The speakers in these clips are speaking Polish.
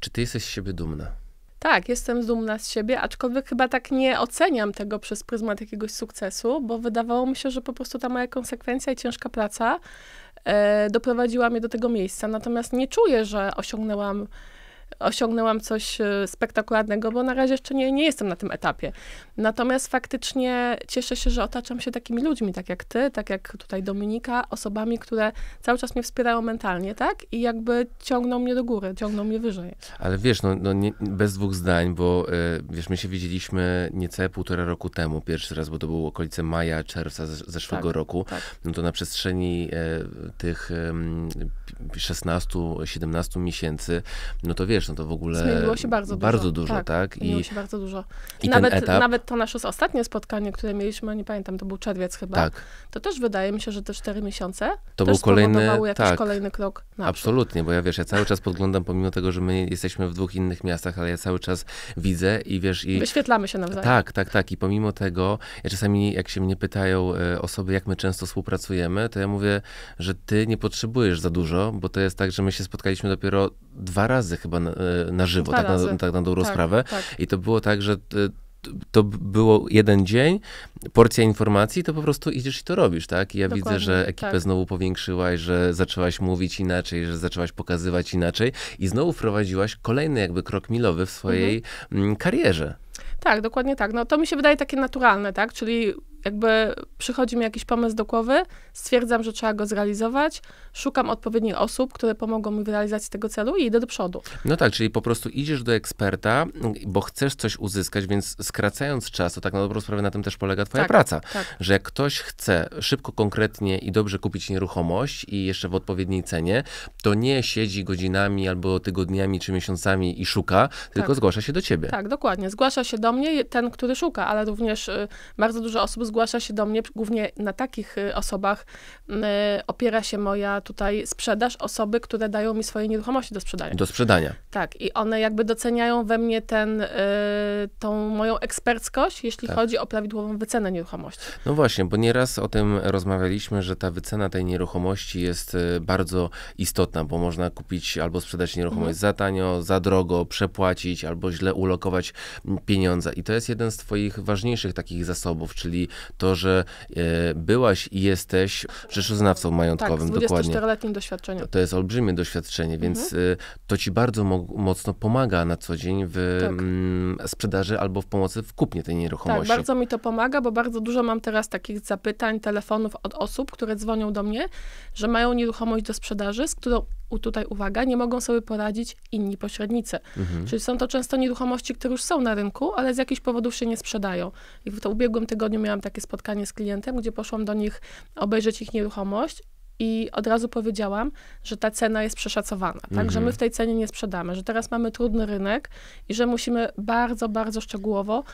Czy ty jesteś z siebie dumna? Tak, jestem dumna z siebie, aczkolwiek chyba tak nie oceniam tego przez pryzmat jakiegoś sukcesu, bo wydawało mi się, że po prostu ta moja konsekwencja i ciężka praca e, doprowadziła mnie do tego miejsca. Natomiast nie czuję, że osiągnęłam osiągnęłam coś e, spektakularnego, bo na razie jeszcze nie, nie jestem na tym etapie. Natomiast faktycznie cieszę się, że otaczam się takimi ludźmi, tak jak ty, tak jak tutaj Dominika, osobami, które cały czas mnie wspierają mentalnie, tak? I jakby ciągną mnie do góry, ciągną mnie wyżej. Ale wiesz, no, no nie, bez dwóch zdań, bo e, wiesz, my się widzieliśmy niecałe półtora roku temu pierwszy raz, bo to było okolice maja, czerwca zeszłego tak, roku. Tak. No to na przestrzeni e, tych 16-17 miesięcy, no to wiesz, no to w ogóle zmieniło się bardzo dużo. Bardzo dużo, tak? tak? Zmieniło I, się bardzo dużo. I nawet, etap... nawet to nasze ostatnie spotkanie, które mieliśmy, nie pamiętam, to był czerwiec chyba, tak. to też wydaje mi się, że te 4 miesiące to też był kolejny, jakiś tak, kolejny krok na Absolutnie, bo ja wiesz, ja cały czas podglądam, pomimo tego, że my jesteśmy w dwóch innych miastach, ale ja cały czas widzę i wiesz... I... Wyświetlamy się nawzajem. Tak, tak, tak. I pomimo tego, ja czasami jak się mnie pytają e, osoby, jak my często współpracujemy, to ja mówię, że ty nie potrzebujesz za dużo dużo, bo to jest tak, że my się spotkaliśmy dopiero dwa razy chyba na, e, na żywo, tak na, tak na dobrą tak, sprawę. Tak. I to było tak, że e, to było jeden dzień, porcja informacji, to po prostu idziesz i to robisz, tak? I ja Dokładnie, widzę, że ekipę tak. znowu powiększyłaś, że zaczęłaś mówić inaczej, że zaczęłaś pokazywać inaczej i znowu wprowadziłaś kolejny jakby krok milowy w swojej mhm. Mm, karierze. Tak, dokładnie tak. No to mi się wydaje takie naturalne, tak? Czyli jakby przychodzi mi jakiś pomysł do głowy, stwierdzam, że trzeba go zrealizować, szukam odpowiednich osób, które pomogą mi w realizacji tego celu i idę do przodu. No tak, czyli po prostu idziesz do eksperta, bo chcesz coś uzyskać, więc skracając czas, to tak na dobrą sprawę na tym też polega twoja tak, praca, tak. że jak ktoś chce szybko, konkretnie i dobrze kupić nieruchomość i jeszcze w odpowiedniej cenie, to nie siedzi godzinami albo tygodniami czy miesiącami i szuka, tylko tak. zgłasza się do ciebie. Tak, dokładnie. Zgłasza się do mnie ten, który szuka, ale również y, bardzo dużo osób zgłasza się do mnie, głównie na takich y, osobach y, opiera się moja tutaj sprzedaż osoby, które dają mi swoje nieruchomości do sprzedania. Do sprzedania. Tak, i one jakby doceniają we mnie ten, y, tą moją eksperckość, jeśli tak. chodzi o prawidłową wycenę nieruchomości. No właśnie, bo nieraz o tym rozmawialiśmy, że ta wycena tej nieruchomości jest y, bardzo istotna, bo można kupić albo sprzedać nieruchomość mhm. za tanio, za drogo, przepłacić albo źle ulokować mm, pieniądze. I to jest jeden z Twoich ważniejszych takich zasobów, czyli to, że y, byłaś i jesteś rzeczoznawcą tak, majątkowym. Tak, dokładnie. letnim doświadczeniem. To, jest olbrzymie doświadczenie, więc mhm. Y, to ci bardzo mo mocno pomaga na co dzień w tak. Mm, sprzedaży albo w pomocy w kupnie tej nieruchomości. Tak, bardzo mi to pomaga, bo bardzo dużo mam teraz takich zapytań, telefonów od osób, które dzwonią do mnie, że mają nieruchomość do sprzedaży, z którą tutaj uwaga, nie mogą sobie poradzić inni pośrednicy. Mhm. Czyli są to często nieruchomości, które już są na rynku, ale z jakichś powodów się nie sprzedają. I w to ubiegłym tygodniu miałam takie spotkanie z klientem, gdzie poszłam do nich obejrzeć ich nieruchomość i od razu powiedziałam, że ta cena jest przeszacowana, tak? Mhm. Że my w tej cenie nie sprzedamy, że teraz mamy trudny rynek i że musimy bardzo, bardzo szczegółowo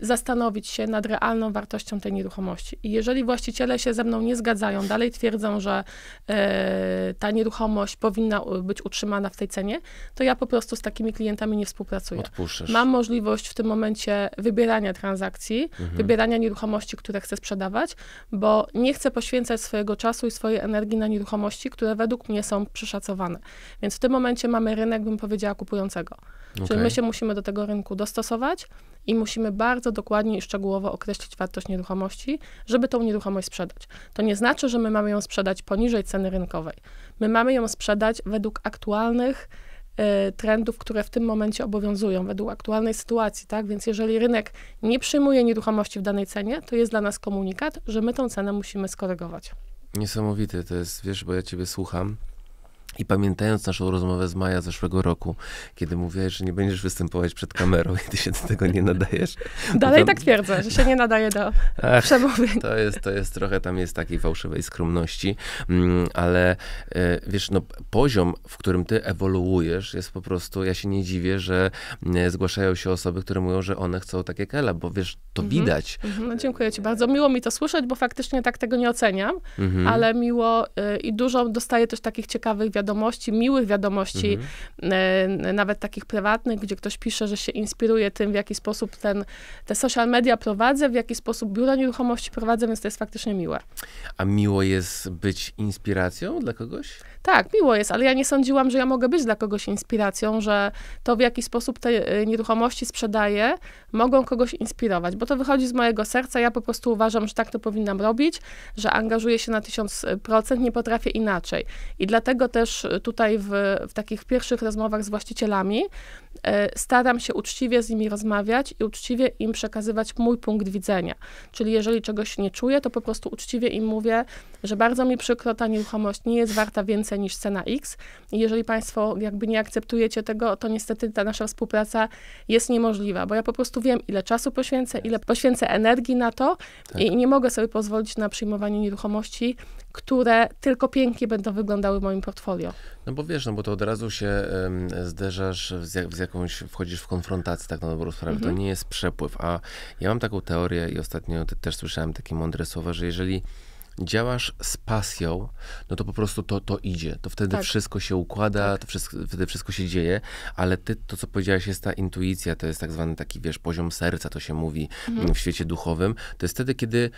zastanowić się nad realną wartością tej nieruchomości. I jeżeli właściciele się ze mną nie zgadzają, dalej twierdzą, że e, ta nieruchomość powinna być utrzymana w tej cenie, to ja po prostu z takimi klientami nie współpracuję. Odpuszczasz. Mam możliwość w tym momencie wybierania transakcji, mhm. wybierania nieruchomości, które chcę sprzedawać, bo nie chcę poświęcać swojego czasu i swojej energii energii na nieruchomości, które według mnie są przeszacowane. Więc w tym momencie mamy rynek, bym powiedziała, kupującego. Okay. Czyli my się musimy do tego rynku dostosować i musimy bardzo dokładnie i szczegółowo określić wartość nieruchomości, żeby tą nieruchomość sprzedać. To nie znaczy, że my mamy ją sprzedać poniżej ceny rynkowej. My mamy ją sprzedać według aktualnych e, trendów, które w tym momencie obowiązują według aktualnej sytuacji, tak? Więc jeżeli rynek nie przyjmuje nieruchomości w danej cenie, to jest dla nas komunikat, że my tą cenę musimy skorygować. Niesamowite to jest, wiesz, bo ja ciebie słucham i pamiętając naszą rozmowę z maja zeszłego roku, kiedy mówiłeś, że nie będziesz występować przed kamerą i ty się do tego nie nadajesz. Dalej tam... tak twierdzę, że się nie nadaje do Ach, przemówień. To jest, to jest trochę, tam jest takiej fałszywej skromności, mm, ale e, wiesz, no, poziom, w którym ty ewoluujesz jest po prostu, ja się nie dziwię, że e, zgłaszają się osoby, które mówią, że one chcą takie kela, bo wiesz, to mhm. widać. Mhm. No, dziękuję ci bardzo. Miło mi to słyszeć, bo faktycznie tak tego nie oceniam, mhm. ale miło e, i dużo dostaję też takich ciekawych wiadomości, wiadomości, miłych wiadomości, mhm. E, nawet takich prywatnych, gdzie ktoś pisze, że się inspiruje tym, w jaki sposób ten, te social media prowadzę, w jaki sposób biuro nieruchomości prowadzę, więc to jest faktycznie miłe. A miło jest być inspiracją dla kogoś? Tak, miło jest, ale ja nie sądziłam, że ja mogę być dla kogoś inspiracją, że to, w jaki sposób te e, nieruchomości sprzedaję, mogą kogoś inspirować, bo to wychodzi z mojego serca. Ja po prostu uważam, że tak to powinnam robić, że angażuję się na tysiąc procent, nie potrafię inaczej. I dlatego też też tutaj w, w takich pierwszych rozmowach z właścicielami e, staram się uczciwie z nimi rozmawiać i uczciwie im przekazywać mój punkt widzenia. Czyli jeżeli czegoś nie czuję, to po prostu uczciwie im mówię, że bardzo mi przykro, ta nieruchomość nie jest warta więcej niż cena X. I jeżeli Państwo jakby nie akceptujecie tego, to niestety ta nasza współpraca jest niemożliwa, bo ja po prostu wiem, ile czasu poświęcę, ile poświęcę energii na to tak. i nie mogę sobie pozwolić na przyjmowanie nieruchomości, które tylko pięknie będą wyglądały w moim portfolio. No bo wiesz, no bo to od razu się um, zderzasz z, jak, z, jakąś, wchodzisz w konfrontację tak na dobrą sprawę. To mhm. nie jest przepływ, a ja mam taką teorię i ostatnio też słyszałem takie mądre słowa, że jeżeli działasz z pasją, no to po prostu to, to idzie. To wtedy tak. wszystko się układa, tak. to wszystko, wtedy wszystko się dzieje, ale ty, to co powiedziałaś, jest ta intuicja, to jest tak zwany taki, wiesz, poziom serca, to się mówi mhm. w świecie duchowym. To jest wtedy, kiedy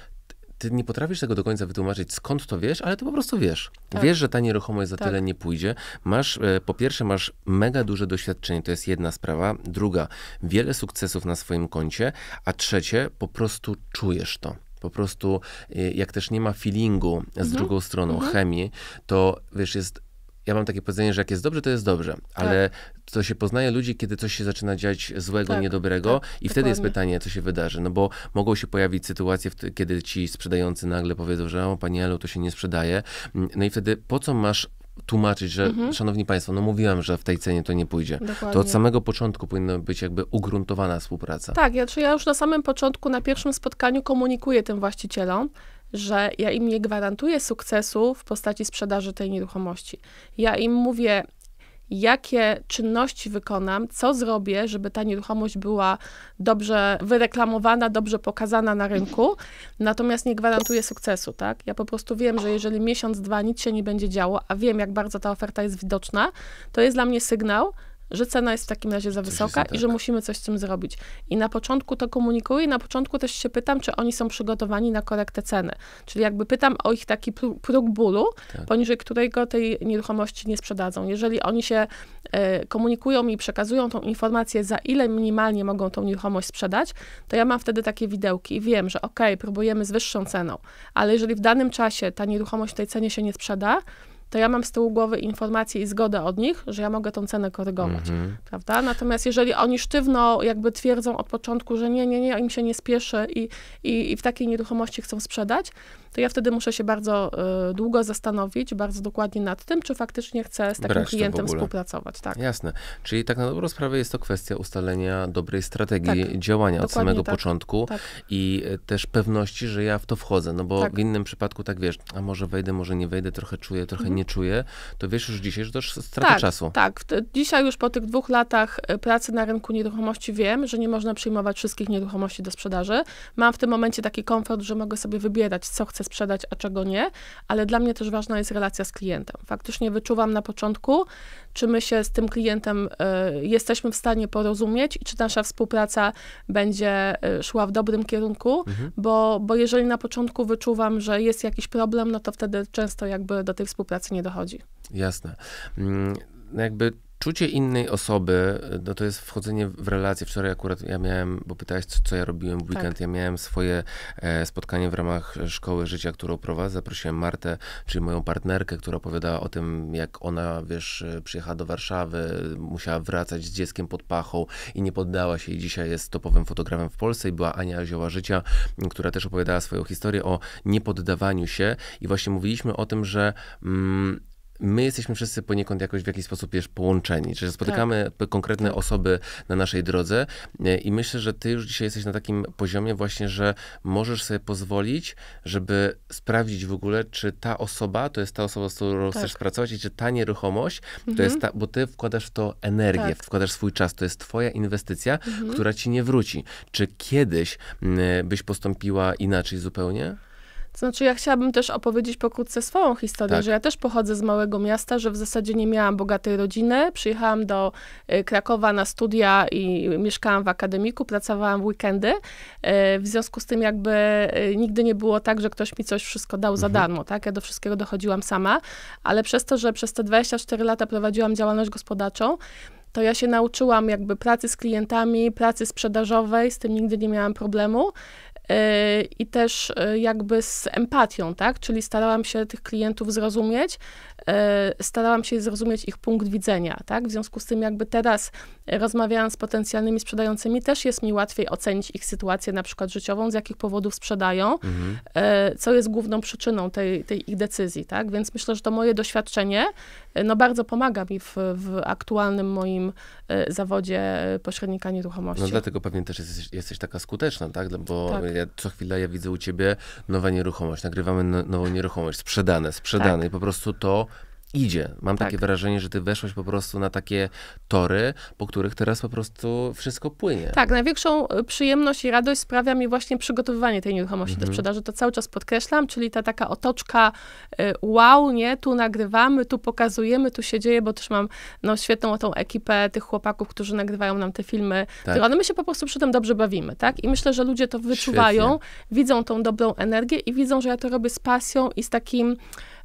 ty nie potrafisz tego do końca wytłumaczyć, skąd to wiesz, ale ty po prostu wiesz. Tak. Wiesz, że ta nieruchomość za tak. tyle nie pójdzie. Masz, e, po pierwsze, masz mega duże doświadczenie, to jest jedna sprawa. Druga, wiele sukcesów na swoim koncie, a trzecie, po prostu czujesz to. Po prostu, e, jak też nie ma feelingu z mhm. drugą stroną, mhm. chemii, to wiesz, jest ja mam takie powiedzenie, że jak jest dobrze, to jest dobrze, ale tak. to się poznaje ludzi, kiedy coś się zaczyna dziać złego, tak, niedobrego tak, i dokładnie. wtedy jest pytanie, co się wydarzy, no bo mogą się pojawić sytuacje, kiedy ci sprzedający nagle powiedzą, że o, pani Elu, to się nie sprzedaje, mm, no i wtedy po co masz tłumaczyć, że mhm. szanowni państwo, no mówiłem, że w tej cenie to nie pójdzie. Dokładnie. To od samego początku powinna być jakby ugruntowana współpraca. Tak, ja, czy ja już na samym początku, na pierwszym spotkaniu komunikuję tym właścicielom, że ja im nie gwarantuję sukcesu w postaci sprzedaży tej nieruchomości. Ja im mówię, jakie czynności wykonam, co zrobię, żeby ta nieruchomość była dobrze wyreklamowana, dobrze pokazana na rynku, natomiast nie gwarantuję sukcesu, tak? Ja po prostu wiem, że jeżeli miesiąc, dwa nic się nie będzie działo, a wiem, jak bardzo ta oferta jest widoczna, to jest dla mnie sygnał, że cena jest w takim razie za wysoka i tak. że musimy coś z tym zrobić. I na początku to komunikuję, i na początku też się pytam, czy oni są przygotowani na korektę ceny. Czyli jakby pytam o ich taki próg bólu, tak. poniżej którego tej nieruchomości nie sprzedadzą. Jeżeli oni się y, komunikują i przekazują tą informację, za ile minimalnie mogą tą nieruchomość sprzedać, to ja mam wtedy takie widełki i wiem, że ok, próbujemy z wyższą ceną, ale jeżeli w danym czasie ta nieruchomość w tej cenie się nie sprzeda, to ja mam z tyłu głowy informację i zgodę od nich, że ja mogę tą cenę korygować, mm -hmm. prawda? Natomiast jeżeli oni sztywno jakby twierdzą od początku, że nie, nie, nie, im się nie spieszy i, i, i w takiej nieruchomości chcą sprzedać, to ja wtedy muszę się bardzo y, długo zastanowić, bardzo dokładnie nad tym, czy faktycznie chcę z takim Brać klientem współpracować. Tak. Jasne. Czyli tak na dobrą sprawę jest to kwestia ustalenia dobrej strategii tak. działania dokładnie od samego tak. początku tak. i y, też pewności, że ja w to wchodzę, no bo tak. w innym przypadku tak wiesz, a może wejdę, może nie wejdę, trochę czuję, trochę mhm nie czuję, to wiesz już dzisiaj, że to strata tak, czasu. Tak, dzisiaj już po tych dwóch latach e, pracy na rynku nieruchomości wiem, że nie można przyjmować wszystkich nieruchomości do sprzedaży. Mam w tym momencie taki komfort, że mogę sobie wybierać, co chcę sprzedać, a czego nie, ale dla mnie też ważna jest relacja z klientem. Faktycznie wyczuwam na początku, czy my się z tym klientem e, jesteśmy w stanie porozumieć i czy nasza współpraca będzie e, szła w dobrym kierunku, mhm. bo, bo jeżeli na początku wyczuwam, że jest jakiś problem, no to wtedy często jakby do tej współpracy nie dochodzi. Jasne. Mm, jakby Czucie innej osoby, e, no to jest wchodzenie w relacje Wczoraj akurat ja miałem, bo pytałeś, co, co ja robiłem w tak. weekend. Tak. Ja miałem swoje e, spotkanie w ramach e, Szkoły Życia, którą prowadzę. Zaprosiłem Martę, czyli moją partnerkę, która opowiadała o tym, jak ona, wiesz, e, przyjechała do Warszawy, musiała wracać z dzieckiem pod pachą i nie poddała się i dzisiaj jest topowym fotografem w Polsce i była Ania Zioła Życia, która też opowiadała swoją historię o niepoddawaniu się i właśnie mówiliśmy o tym, że mm, my jesteśmy wszyscy poniekąd jakoś w jakiś sposób wiesz, połączeni, że spotykamy tak. konkretne tak. osoby na naszej drodze e, i myślę, że ty już dzisiaj jesteś na takim poziomie właśnie, że możesz sobie pozwolić, żeby sprawdzić w ogóle, czy ta osoba to jest ta osoba, z którą tak. chcesz pracować i czy ta nieruchomość mhm. to jest mhm. ta, bo ty wkładasz w to energię, tak. wkładasz swój czas, to jest twoja inwestycja, mhm. która ci nie wróci. Czy kiedyś e, byś postąpiła inaczej zupełnie? Znaczy, ja chciałabym też opowiedzieć pokrótce swoją historię, tak. że ja też pochodzę z małego miasta, że w zasadzie nie miałam bogatej rodziny. Przyjechałam do y, Krakowa na studia i mieszkałam w akademiku, pracowałam w weekendy. Y, w związku z tym, jakby y, nigdy nie było tak, że ktoś mi coś wszystko dał mhm. za darmo, tak? Ja do wszystkiego dochodziłam sama, ale przez to, że przez te 24 lata prowadziłam działalność gospodarczą, to ja się nauczyłam jakby pracy z klientami, pracy sprzedażowej, z tym nigdy nie miałam problemu. E, i też e, jakby z empatią, tak? Czyli starałam się tych klientów zrozumieć, e, starałam się zrozumieć ich punkt widzenia, tak? W związku z tym jakby teraz Rozmawiając z potencjalnymi sprzedającymi, też jest mi łatwiej ocenić ich sytuację na przykład życiową, z jakich powodów sprzedają, mhm. E, co jest główną przyczyną tej, tej ich decyzji, tak? Więc myślę, że to moje doświadczenie e, no bardzo pomaga mi w, w aktualnym moim e, zawodzie pośrednika nieruchomości. No dlatego pewnie też jesteś, jesteś taka skuteczna, tak? No bo tak. Ja, co chwila ja widzę u ciebie nowa nieruchomość, nagrywamy no, nową nieruchomość, sprzedane, sprzedane tak. i po prostu to idzie. Mam tak. takie wrażenie, że ty weszłaś po prostu na takie tory, po których teraz po prostu wszystko płynie. Tak, największą e, przyjemność i radość sprawia mi właśnie przygotowywanie tej nieruchomości mhm. do sprzedaży. To cały czas podkreślam, czyli ta taka otoczka e, wow, nie, tu nagrywamy, tu pokazujemy, tu się dzieje, bo też mam no, świetną tą ekipę tych chłopaków, którzy nagrywają nam te filmy. Tak. Ale my się po prostu przy tym dobrze bawimy, tak? I myślę, że ludzie to wyczuwają, Świetnie. widzą tą dobrą energię i widzą, że ja to robię z pasją i z takim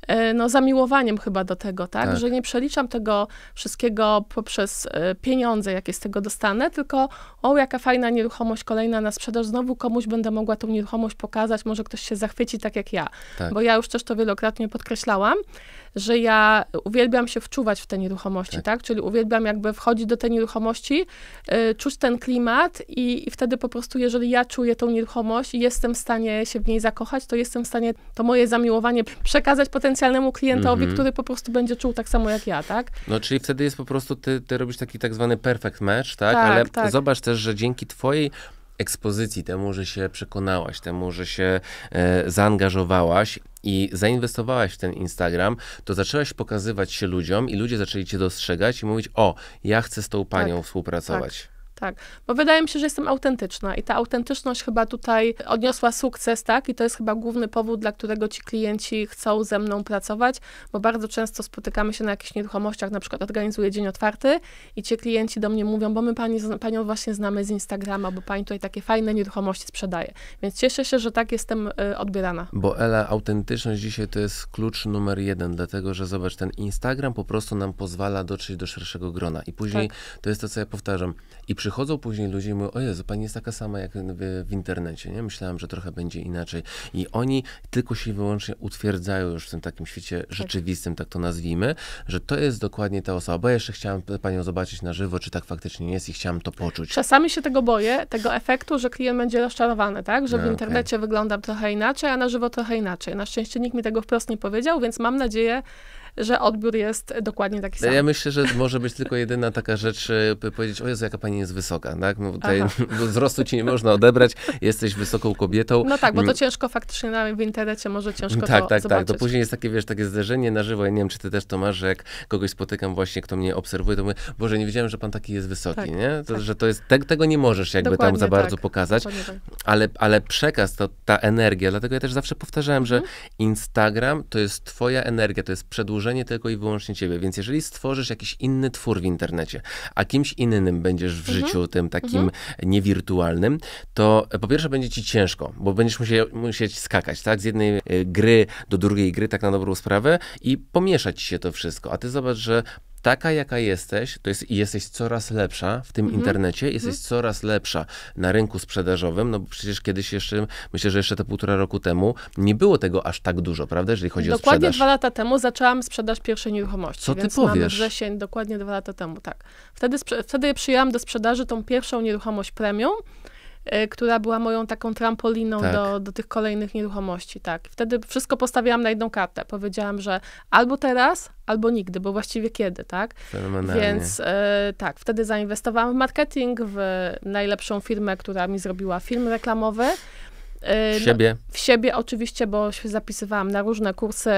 E, no, zamiłowaniem chyba do tego, tak? tak? Że nie przeliczam tego wszystkiego poprzez e, pieniądze, jakie z tego dostanę, tylko o, jaka fajna nieruchomość kolejna na sprzedaż, znowu komuś będę mogła tą nieruchomość pokazać, może ktoś się zachwyci tak jak ja. Tak. Bo ja już też to wielokrotnie podkreślałam, że ja uwielbiam się wczuwać w te nieruchomości, tak? tak? Czyli uwielbiam jakby wchodzić do tej nieruchomości, y, czuć ten klimat i, i wtedy po prostu, jeżeli ja czuję tą nieruchomość i jestem w stanie się w niej zakochać, to jestem w stanie to moje zamiłowanie przekazać potencjalnemu klientowi, mm -hmm. który po prostu będzie czuł tak samo jak ja, tak? No czyli wtedy jest po prostu, ty, ty robisz taki tak zwany perfect match, tak? tak Ale tak. zobacz też, że dzięki twojej ekspozycji, temu, że się przekonałaś, temu, że się e, zaangażowałaś, i zainwestowałaś w ten Instagram, to zaczęłaś pokazywać się ludziom i ludzie zaczęli cię dostrzegać i mówić, o, ja chcę z tą panią tak, współpracować. Tak. Tak, bo wydaje mi się, że jestem autentyczna i ta autentyczność chyba tutaj odniosła sukces, tak? I to jest chyba główny powód, dla którego ci klienci chcą ze mną pracować, bo bardzo często spotykamy się na jakichś nieruchomościach, na przykład organizuję dzień otwarty i ci klienci do mnie mówią, bo my pani, panią właśnie znamy z Instagrama, bo pani tutaj takie fajne nieruchomości sprzedaje. Więc cieszę się, że tak jestem y, odbierana. Bo Ela, autentyczność dzisiaj to jest klucz numer jeden, dlatego że zobacz, ten Instagram po prostu nam pozwala dotrzeć do szerszego grona i później tak. to jest to, co ja powtarzam. I przy przychodzą później ludzie i mówią, o Jezu, pani jest taka sama jak w, w internecie, nie? Myślałem, że trochę będzie inaczej. I oni tylko się wyłącznie utwierdzają już w tym takim świecie tak. rzeczywistym, tak to nazwijmy, że to jest dokładnie ta osoba, bo ja jeszcze chciałem panią zobaczyć na żywo, czy tak faktycznie jest i chciałem to poczuć. Czasami się tego boję, tego efektu, że klient będzie rozczarowany, tak? Że no, w internecie okay. wyglądam trochę inaczej, a na żywo trochę inaczej. Na szczęście nikt mi tego wprost nie powiedział, więc mam nadzieję, że odbiór jest dokładnie taki no sam. Ja myślę, że może być tylko jedyna taka rzecz, by e, powiedzieć, o Jezu, jaka pani jest wysoka, tak? No, tutaj wzrostu ci nie można odebrać, jesteś wysoką kobietą. No tak, bo to mm. ciężko faktycznie w internecie może ciężko tak, to Tak, tak, tak, to później jest takie, wiesz, takie zderzenie na żywo, ja nie wiem, czy ty też to masz, że jak kogoś spotykam właśnie, kto mnie obserwuje, to mówię, Boże, nie wiedziałem, że pan taki jest wysoki, tak, nie? To, tak. Że to jest, te, tego nie możesz jakby dokładnie tam za bardzo tak, pokazać, tak. ale, ale przekaz, to ta energia, dlatego ja też zawsze powtarzałem, że mhm. Instagram to jest twoja energia, to jest przedłużenie nie tylko i wyłącznie ciebie. Więc jeżeli stworzysz jakiś inny twór w internecie, a kimś innym będziesz w mhm. życiu tym takim mhm. niewirtualnym, to e, po pierwsze będzie ci ciężko, bo będziesz musiał, musieć skakać, tak? Z jednej e, gry do drugiej gry, tak na dobrą sprawę i pomieszać się to wszystko. A ty zobacz, że taka, jaka jesteś, to jest, jesteś coraz lepsza w tym mhm. internecie, jesteś mhm. coraz lepsza na rynku sprzedażowym, no bo przecież kiedyś jeszcze, myślę, że jeszcze te półtora roku temu, nie było tego aż tak dużo, prawda, jeżeli chodzi dokładnie o sprzedaż. Dokładnie dwa lata temu zaczęłam sprzedaż pierwszej nieruchomości. Co ty więc powiesz? Mamy wrzesień, dokładnie dwa lata temu, tak. Wtedy, wtedy przyjęłam do sprzedaży tą pierwszą nieruchomość premium, Y, która była moją taką trampoliną tak. do, do tych kolejnych nieruchomości, tak. Wtedy wszystko postawiłam na jedną kartę. Powiedziałam, że albo teraz, albo nigdy, bo właściwie kiedy, tak? Więc y, tak, wtedy zainwestowałam w marketing, w najlepszą firmę, która mi zrobiła film reklamowy. Y, no, w siebie. No, w siebie oczywiście, bo się zapisywałam na różne kursy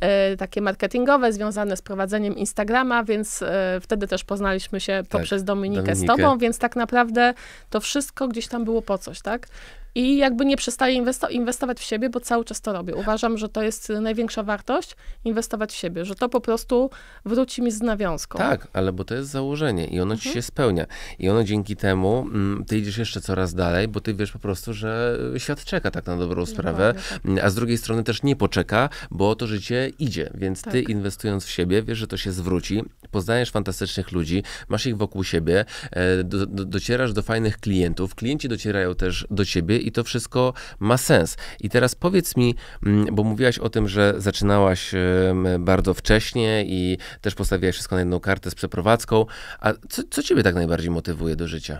E, takie marketingowe związane z prowadzeniem Instagrama, więc e, wtedy też poznaliśmy się tak, poprzez tak, Dominikę, Dominikę, z tobą, więc tak naprawdę to wszystko gdzieś tam było po coś, tak? i jakby nie przestaję inwesto inwestować w siebie, bo cały czas to robię. Uważam, że to jest y, największa wartość, inwestować w siebie, że to po prostu wróci mi z nawiązką. Tak, ale bo to jest założenie i ono mhm. ci się spełnia. I ono dzięki temu, mm, ty idziesz jeszcze coraz dalej, bo ty wiesz po prostu, że świat czeka tak na dobrą sprawę, Dokładnie, tak. Mm, a z drugiej strony też nie poczeka, bo to życie idzie, więc tak. ty inwestując w siebie, wiesz, że to się zwróci, poznajesz fantastycznych ludzi, masz ich wokół siebie, e, do, do, docierasz do fajnych klientów, klienci docierają też do ciebie i to wszystko ma sens. I teraz powiedz mi, mm, bo mówiłaś o tym, że zaczynałaś bardzo wcześnie i też postawiłaś wszystko na jedną kartę z przeprowadzką, a co, co ciebie tak najbardziej motywuje do życia?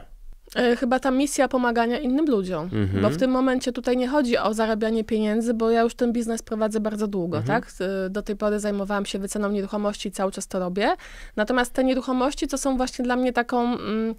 E, chyba ta misja pomagania innym ludziom, mhm. bo w tym momencie tutaj nie chodzi o zarabianie pieniędzy, bo ja już ten biznes prowadzę bardzo długo, mhm. tak? E, do tej pory zajmowałam się wyceną nieruchomości i cały czas to robię. Natomiast te nieruchomości to są właśnie dla mnie taką, mm,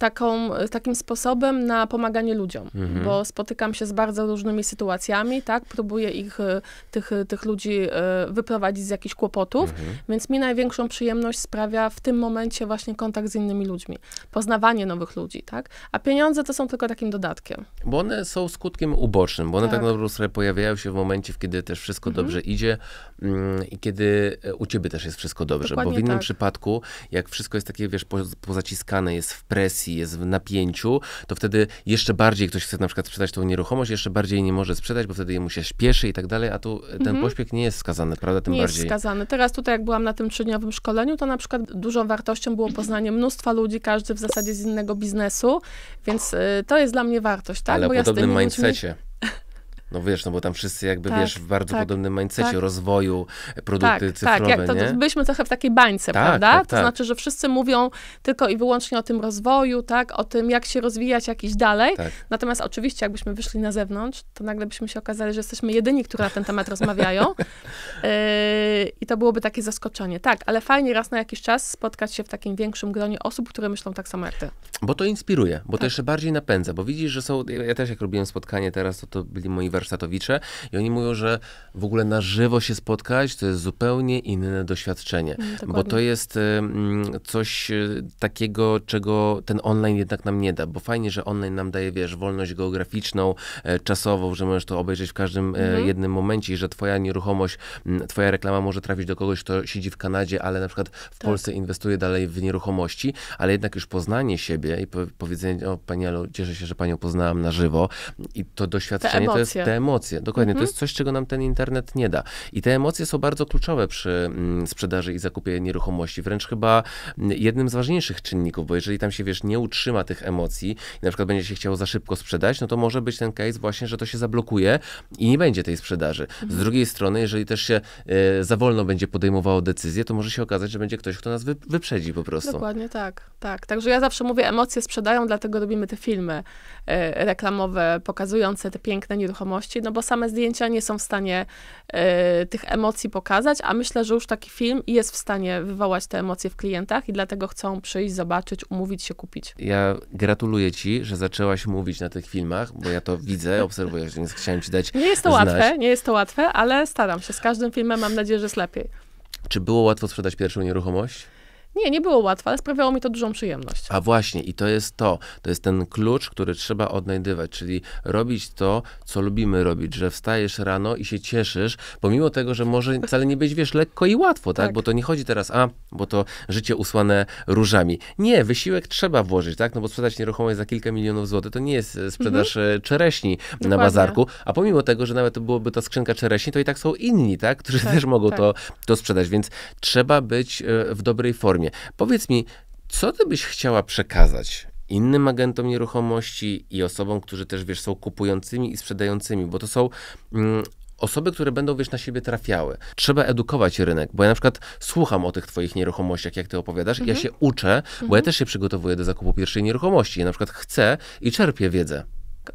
taką, e, takim sposobem na pomaganie ludziom, mhm. bo spotykam się z bardzo różnymi sytuacjami, tak, próbuję ich, e, tych, e, tych ludzi wyprowadzić z jakichś kłopotów, mhm. więc mi największą przyjemność sprawia w tym momencie właśnie kontakt z innymi ludźmi, poznawanie nowych ludzi, tak, a pieniądze to są tylko takim dodatkiem. Bo one są skutkiem ubocznym, bo one tak, tak pojawiają się w momencie, kiedy też wszystko mhm. dobrze idzie mm, i kiedy u ciebie też jest wszystko dobrze, Dokładnie bo w innym tak. przypadku, jak wszystko jest takie, wiesz, pozaciskane, jest w presji, emocji, jest w napięciu, to wtedy jeszcze bardziej ktoś chce na przykład sprzedać tą nieruchomość, jeszcze bardziej nie może sprzedać, bo wtedy mu się śpieszy i tak dalej, a tu ten mhm. pośpiech nie jest skazany, prawda? Tym nie bardziej. jest skazany. Teraz tutaj, jak byłam na tym trzydniowym szkoleniu, to na przykład dużą wartością było poznanie mnóstwa ludzi, każdy w zasadzie z innego biznesu, więc y, to jest dla mnie wartość, tak? Ale bo o podobnym ja Ludźmi... No wiesz, no bo tam wszyscy jakby, tak, wiesz, w bardzo tak, podobnym mindsetie tak. rozwoju produkty cyfrowe, tak, tak, jak to, nie? byliśmy trochę w takiej bańce, tak, prawda? Tak, to znaczy, że wszyscy mówią tylko i wyłącznie o tym rozwoju, tak, o tym, jak się rozwijać jakiś dalej. Natomiast oczywiście, jakbyśmy wyszli na zewnątrz, to nagle byśmy się okazali, że jesteśmy jedyni, którzy na ten temat rozmawiają. Yy, I to byłoby takie zaskoczenie. Tak, ale fajnie raz na jakiś czas spotkać się w takim większym gronie osób, które myślą tak samo jak ty. Bo to inspiruje, bo to jeszcze bardziej napędza, bo widzisz, że są, ja też jak robiłem spotkanie teraz, to, to byli moi warsztatowicze i oni mówią, że w ogóle na żywo się spotkać to jest zupełnie inne doświadczenie, mm, Dokładnie. bo to jest coś e, takiego, czego ten online jednak nam nie da, bo fajnie, że online nam daje, wiesz, wolność geograficzną, e, czasową, że możesz to obejrzeć w każdym e, mhm. jednym momencie i że twoja nieruchomość, twoja reklama może trafić do kogoś, kto siedzi w Kanadzie, ale na przykład w tak. Polsce inwestuje dalej w nieruchomości, ale jednak już poznanie siebie i powiedzenie, o Pani Alu, cieszę się, że Panią poznałam na żywo i to doświadczenie, to jest, te emocje. Dokładnie, mhm. to jest coś, czego nam ten internet nie da. I te emocje są bardzo kluczowe przy mm, sprzedaży i zakupie nieruchomości, wręcz chyba mm, jednym z ważniejszych czynników, bo jeżeli tam się, wiesz, nie utrzyma tych emocji i na przykład będzie się chciało za szybko sprzedać, no to może być ten case właśnie, że to się zablokuje i nie będzie tej sprzedaży. Mhm. Z drugiej strony, jeżeli też się y, za wolno będzie podejmowało decyzję, to może się okazać, że będzie ktoś, kto nas wy, wyprzedzi po prostu. Dokładnie tak, tak. Także ja zawsze mówię, emocje sprzedają, dlatego robimy te filmy y, reklamowe, pokazujące te piękne nieruchomości, no bo same zdjęcia nie są w stanie y, tych emocji pokazać, a myślę, że już taki film jest w stanie wywołać te emocje w klientach i dlatego chcą przyjść, zobaczyć, umówić się, kupić. Ja gratuluję ci, że zaczęłaś mówić na tych filmach, bo ja to widzę, obserwuję, więc chciałem ci dać Nie jest to znać. łatwe, nie jest to łatwe, ale staram się. Z każdym filmem mam nadzieję, że jest lepiej. Czy było łatwo sprzedać pierwszą nieruchomość? Nie, nie było łatwe, ale sprawiało mi to dużą przyjemność. A właśnie, i to jest to, to jest ten klucz, który trzeba odnajdywać, czyli robić to, co lubimy robić, że wstajesz rano i się cieszysz, pomimo tego, że może wcale nie być, wiesz, lekko i łatwo, tak? tak? Bo to nie chodzi teraz, a, bo to życie usłane różami. Nie, wysiłek trzeba włożyć, tak? No bo sprzedać nieruchomość za kilka milionów złotych, to nie jest e, sprzedaż mhm. E, czereśni Dokładnie. na bazarku, a pomimo tego, że nawet to byłoby to skrzynka czereśni, to i tak są inni, tak? Którzy tak, też mogą tak. to, to sprzedać, więc trzeba być e, w dobrej formie. Powiedz mi, co ty byś chciała przekazać innym agentom nieruchomości i osobom, którzy też, wiesz, są kupującymi i sprzedającymi, bo to są mm, osoby, które będą, wiesz, na siebie trafiały. Trzeba edukować rynek, bo ja na przykład słucham o tych twoich nieruchomościach, jak ty opowiadasz, mhm. ja się uczę, mhm. bo ja mhm. też się przygotowuję do zakupu pierwszej nieruchomości. Ja na przykład chcę i czerpię wiedzę.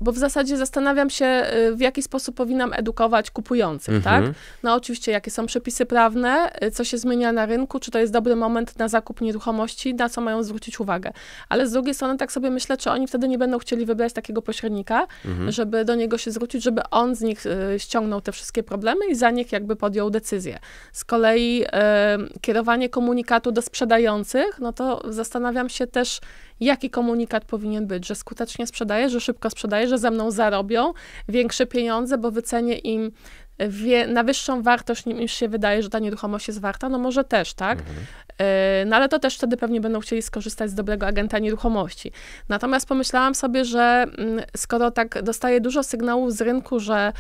Bo w zasadzie zastanawiam się, y, w jaki sposób powinnam edukować kupujących, mhm. tak? No oczywiście, jakie są przepisy prawne, y, co się zmienia na rynku, czy to jest dobry moment na zakup nieruchomości, na co mają zwrócić uwagę. Ale z drugiej strony tak sobie myślę, czy oni wtedy nie będą chcieli wybrać takiego pośrednika, mhm. żeby do niego się zwrócić, żeby on z nich y, ściągnął te wszystkie problemy i za nich jakby podjął decyzję. Z kolei y, kierowanie komunikatu do sprzedających, no to zastanawiam się też, jaki komunikat powinien być, że skutecznie sprzedaje, że szybko sprzedaje, sprzedaję, że ze mną zarobią większe pieniądze, bo wycenię im e, wie, na wyższą wartość niż się wydaje, że ta nieruchomość jest warta, no może też, tak? Mhm. Yy, no ale to też wtedy pewnie będą chcieli skorzystać z dobrego agenta nieruchomości. Natomiast pomyślałam sobie, że mm, skoro tak dostaję dużo sygnałów z rynku, że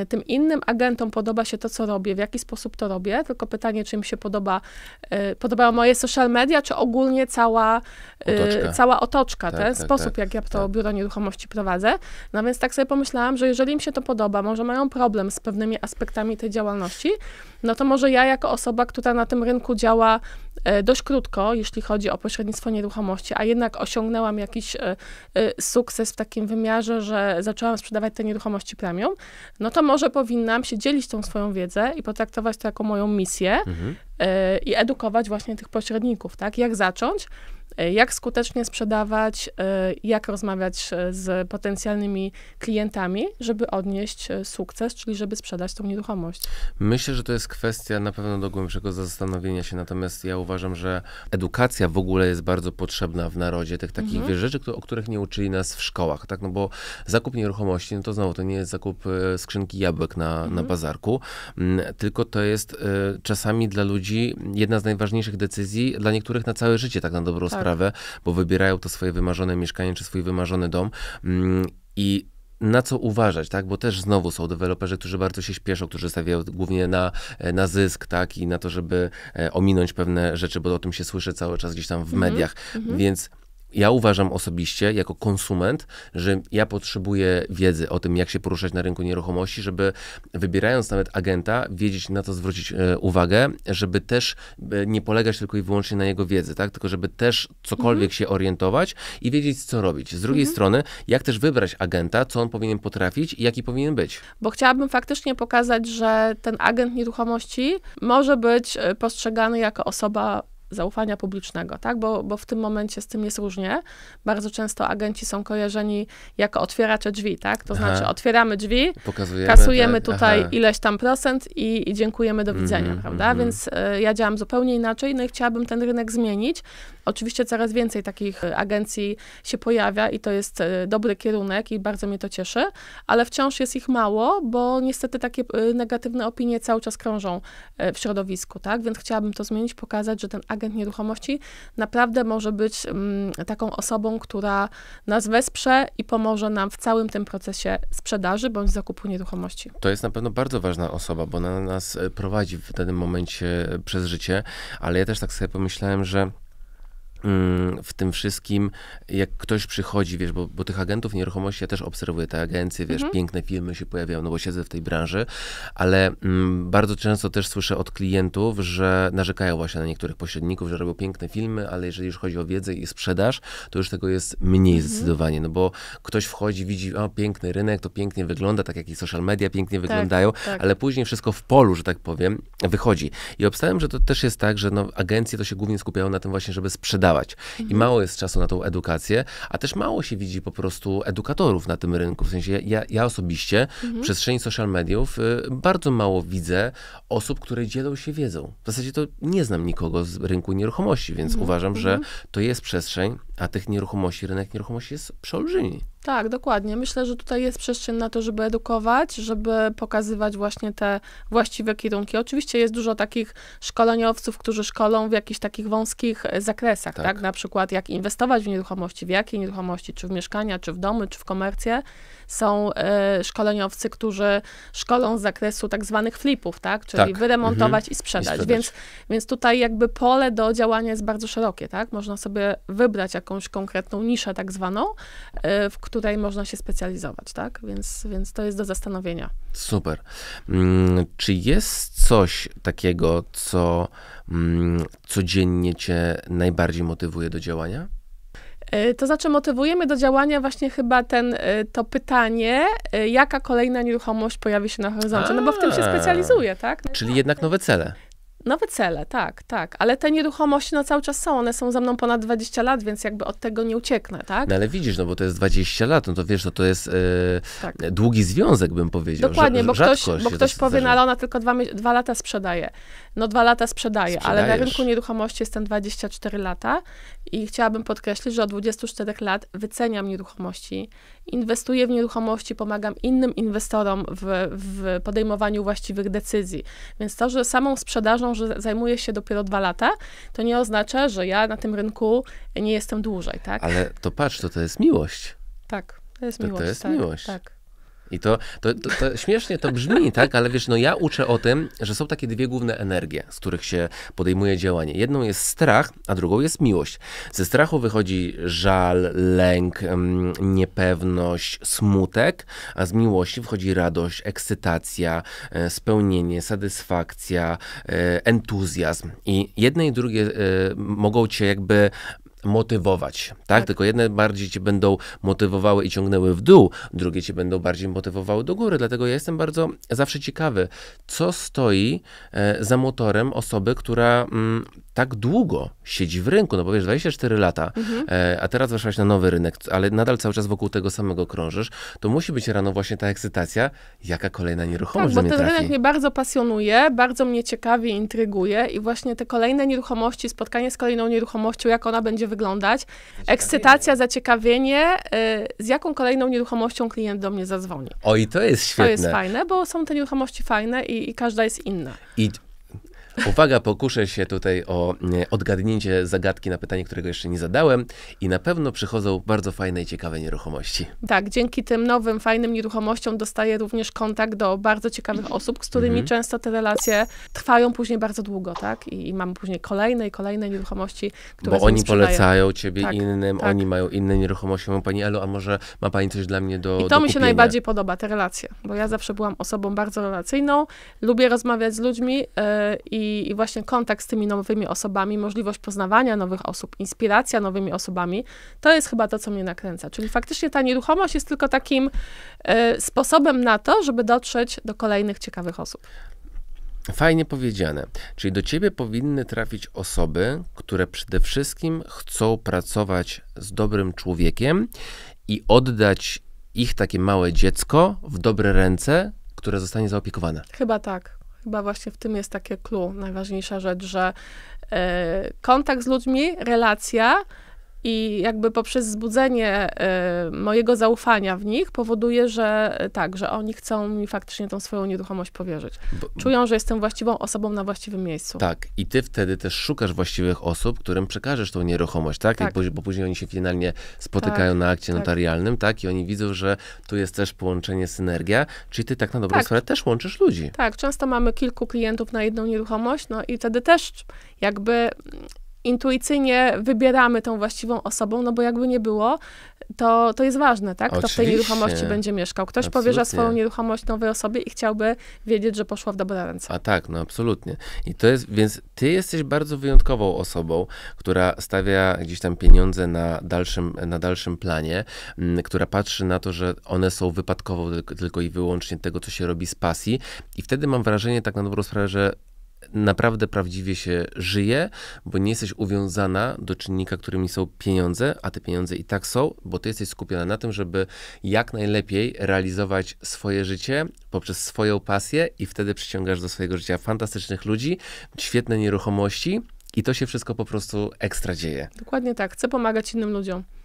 y, tym innym agentom podoba się to, co robię, w jaki sposób to robię, tylko pytanie, czy im się podoba, y, podobają moje social media, czy ogólnie cała y, otoczka, cała otoczka tak, ten tak, sposób, tak, jak ja to tak. biuro nieruchomości prowadzę. No więc tak sobie pomyślałam, że jeżeli im się to podoba, może mają problem z pewnymi aspektami tej działalności, no to może ja jako osoba, która na tym rynku działa E, dość krótko, jeśli chodzi o pośrednictwo nieruchomości, a jednak osiągnęłam jakiś e, e, sukces w takim wymiarze, że zaczęłam sprzedawać te nieruchomości premium, no to może powinnam się dzielić tą swoją wiedzę i potraktować to jako moją misję, mhm. E, i edukować właśnie tych pośredników, tak? Jak zacząć, e, jak skutecznie sprzedawać, e, jak rozmawiać z potencjalnymi klientami, żeby odnieść sukces, czyli żeby sprzedać tą nieruchomość. Myślę, że to jest kwestia na pewno do głębszego zastanowienia się, natomiast ja uważam, że edukacja w ogóle jest bardzo potrzebna w narodzie, tych takich mhm. rzeczy, o których nie uczyli nas w szkołach, tak, no bo zakup nieruchomości, no to znowu, to nie jest zakup skrzynki jabłek na, mhm. na bazarku, mm, tylko to jest czasami dla ludzi ludzi jedna z najważniejszych decyzji, dla niektórych na całe życie, tak na dobrą tak. sprawę, bo wybierają to swoje wymarzone mieszkanie czy swój wymarzony dom. Mm, I na co uważać, tak? Bo też znowu są deweloperzy, którzy bardzo się śpieszą, którzy stawiają głównie na, e, na zysk, tak? I na to, żeby e, ominąć pewne rzeczy, bo o tym się słyszy cały czas gdzieś tam w mhm, mediach. Mm -hmm. Więc ja uważam osobiście, jako konsument, że ja potrzebuję wiedzy o tym, jak się poruszać na rynku nieruchomości, żeby wybierając nawet agenta, wiedzieć na co zwrócić e, uwagę, żeby też e, nie polegać tylko i wyłącznie na jego wiedzy, tak? tylko żeby też cokolwiek mhm. się orientować i wiedzieć, co robić. Z drugiej mhm. strony, jak też wybrać agenta, co on powinien potrafić i jaki powinien być. Bo chciałabym faktycznie pokazać, że ten agent nieruchomości może być e, postrzegany jako osoba zaufania publicznego, tak? Bo, bo w tym momencie z tym jest różnie. Bardzo często agenci są kojarzeni jako otwieracze drzwi, tak? To aha. znaczy otwieramy drzwi, Pokazujemy, kasujemy tak, tutaj aha. ileś tam procent i, i dziękujemy, do widzenia, mm -hmm, prawda? Mm -hmm. Więc y, ja działam zupełnie inaczej, no i chciałabym ten rynek zmienić, Oczywiście coraz więcej takich e, agencji się pojawia i to jest e, dobry kierunek i bardzo mnie to cieszy, ale wciąż jest ich mało, bo niestety takie e, negatywne opinie cały czas krążą w środowisku, tak? Więc chciałabym to zmienić, pokazać, że ten agent nieruchomości naprawdę może być mm, taką osobą, która nas wesprze i pomoże nam w całym tym procesie sprzedaży bądź zakupu nieruchomości. To jest na pewno bardzo ważna osoba, bo ona nas prowadzi w danym momencie przez życie, ale ja też tak sobie pomyślałem, że Mm, w tym wszystkim, jak ktoś przychodzi, wiesz, bo, bo tych agentów nieruchomości ja też obserwuję, te agencje, wiesz, mhm. piękne filmy się pojawiają, no bo siedzę w tej branży, ale mm, bardzo często też słyszę od klientów, że narzekają właśnie na niektórych pośredników, że robią piękne filmy, ale jeżeli już chodzi o wiedzę i sprzedaż, to już tego jest mniej mhm. zdecydowanie, no bo ktoś wchodzi, widzi, o, piękny rynek, to pięknie wygląda, tak jak i social media pięknie tak, wyglądają, tak. ale później wszystko w polu, że tak powiem, wychodzi. I obstawiam, że to też jest tak, że no, agencje to się głównie skupiają na tym właśnie, żeby sprzedawać sprzedawać. I mhm. mało jest czasu na tą edukację, a też mało się widzi po prostu edukatorów na tym rynku. W sensie ja, ja osobiście mhm. w przestrzeni social mediów y, bardzo mało widzę osób, które dzielą się wiedzą. W zasadzie to nie znam nikogo z rynku nieruchomości, więc mhm. uważam, że mhm. to jest przestrzeń a tych nieruchomości, rynek nieruchomości jest przeolbrzymi. Tak, dokładnie. Myślę, że tutaj jest przestrzeń na to, żeby edukować, żeby pokazywać właśnie te właściwe kierunki. Oczywiście jest dużo takich szkoleniowców, którzy szkolą w jakichś takich wąskich e, zakresach, tak? tak? Na przykład jak inwestować w nieruchomości, w jakie nieruchomości, czy w mieszkania, czy w domy, czy w komercję są e, szkoleniowcy, którzy szkolą z zakresu tak zwanych flipów, tak? Czyli tak. wyremontować mhm. i, sprzedać. i, sprzedać. Więc, więc tutaj jakby pole do działania jest bardzo szerokie, tak? Można sobie wybrać jakąś konkretną niszę tak zwaną, e, w której można się specjalizować, tak? Więc, więc to jest do zastanowienia. Super. Mm, czy jest coś takiego, co mm, codziennie cię najbardziej motywuje do działania? E, to znaczy motywujemy do działania właśnie chyba ten, e, to pytanie, e, jaka kolejna nieruchomość pojawi się na horyzoncie, A, no bo w tym się specjalizuje, tak? Czyli jednak nowe cele. Nowe cele, tak, tak. Ale te nieruchomości no, cały czas są. One są za mną ponad 20 lat, więc jakby od tego nie ucieknę, tak? No ale widzisz, no bo to jest 20 lat, no to wiesz, no to jest e, tak. długi związek, bym powiedział. Dokładnie, bo ktoś, bo ktoś powie, no, zdarza. no ale ona tylko dwa, dwa lata sprzedaje. No dwa lata sprzedaje, ale na rynku nieruchomości jestem 24 lata i chciałabym podkreślić, że od 24 lat wyceniam nieruchomości inwestuję w nieruchomości, pomagam innym inwestorom w, w podejmowaniu właściwych decyzji. Więc to, że samą sprzedażą że zajmuję się dopiero dwa lata, to nie oznacza, że ja na tym rynku nie jestem dłużej, tak? Ale to patrz, to to jest miłość. Tak, to jest to, miłość. To jest tak, miłość. Tak. I to, to, to, to śmiesznie to brzmi, tak? Ale wiesz, no ja uczę o tym, że są takie dwie główne energie, z których się podejmuje działanie. Jedną jest strach, a drugą jest miłość. Ze strachu wychodzi żal, lęk, niepewność, smutek, a z miłości wchodzi radość, ekscytacja, e, spełnienie, satysfakcja, e, entuzjazm. I jedne i drugie e, mogą cię jakby motywować, tak? tak? Tylko jedne bardziej cię będą motywowały i ciągnęły w dół, drugie cię będą bardziej motywowały do góry. Dlatego ja jestem bardzo zawsze ciekawy, co stoi e, za motorem osoby, która mm, tak długo siedzi w rynku, no bo wiesz, 24 lata, mhm. E, a teraz weszłaś na nowy rynek, ale nadal cały czas wokół tego samego krążysz, to musi być rano właśnie ta ekscytacja, jaka kolejna nieruchomość Tak, bo ten rynek mnie bardzo pasjonuje, bardzo mnie ciekawi, intryguje i właśnie te kolejne nieruchomości, spotkanie z kolejną nieruchomością, jak ona będzie wyglądać, ekscytacja, zaciekawienie, y, z jaką kolejną nieruchomością klient do mnie zadzwoni. O i to jest świetne. To jest fajne, bo są te nieruchomości fajne i, i każda jest inna. I Uwaga, pokuszę się tutaj o e, odgadnięcie zagadki na pytanie, którego jeszcze nie zadałem i na pewno przychodzą bardzo fajne i ciekawe nieruchomości. Tak, dzięki tym nowym, fajnym nieruchomościom dostaję również kontakt do bardzo ciekawych osób, z którymi mhm. często te relacje trwają później bardzo długo, tak? I, i mam później kolejne i kolejne nieruchomości, które Bo oni polecają ciebie tak, innym, tak. oni mają inne nieruchomości. Mówią, pani Elo, a może ma pani coś dla mnie do I to do mi się najbardziej podoba, te relacje, bo ja zawsze byłam osobą bardzo relacyjną, lubię rozmawiać z ludźmi yy, i i, właśnie kontakt z tymi nowymi osobami, możliwość poznawania nowych osób, inspiracja nowymi osobami, to jest chyba to, co mnie nakręca. Czyli faktycznie ta nieruchomość jest tylko takim e, sposobem na to, żeby dotrzeć do kolejnych ciekawych osób. Fajnie powiedziane. Czyli do ciebie powinny trafić osoby, które przede wszystkim chcą pracować z dobrym człowiekiem i oddać ich takie małe dziecko w dobre ręce, które zostanie zaopiekowane. Chyba tak. Chyba właśnie w tym jest takie clue, najważniejsza rzecz, że e, kontakt z ludźmi, relacja, i jakby poprzez zbudzenie y, mojego zaufania w nich powoduje, że y, tak, że oni chcą mi faktycznie tą swoją nieruchomość powierzyć. Bo... Czują, że jestem właściwą osobą na właściwym miejscu. Tak, i ty wtedy też szukasz właściwych osób, którym przekażesz tą nieruchomość, tak? tak. I, bo później oni się finalnie spotykają tak, na akcie tak. notarialnym, tak? I oni widzą, że tu jest też połączenie, synergia, czyli ty tak na dobrą tak. sprawę też łączysz ludzi. Tak, często mamy kilku klientów na jedną nieruchomość, no i wtedy też jakby intuicyjnie wybieramy tą właściwą osobą, no bo jakby nie było, to, to jest ważne, tak? Kto w tej nieruchomości będzie mieszkał. Ktoś absolutnie. powierza swoją nieruchomość nowej osobie i chciałby wiedzieć, że poszła w dobre ręce. A tak, no absolutnie. I to jest, więc ty jesteś bardzo wyjątkową osobą, która stawia gdzieś tam pieniądze na dalszym, na dalszym planie, m, mm, która patrzy na to, że one są wypadkowo tylko, tylko i wyłącznie tego, co się robi z pasji. I wtedy mam wrażenie, tak na dobrą sprawę, że naprawdę prawdziwie się żyje, bo nie jesteś uwiązana do czynnika, którymi są pieniądze, a te pieniądze i tak są, bo ty jesteś skupiona na tym, żeby jak najlepiej realizować swoje życie poprzez swoją pasję i wtedy przyciągasz do swojego życia fantastycznych ludzi, świetne nieruchomości i to się wszystko po prostu ekstra dzieje. Dokładnie tak. Chcę pomagać innym ludziom.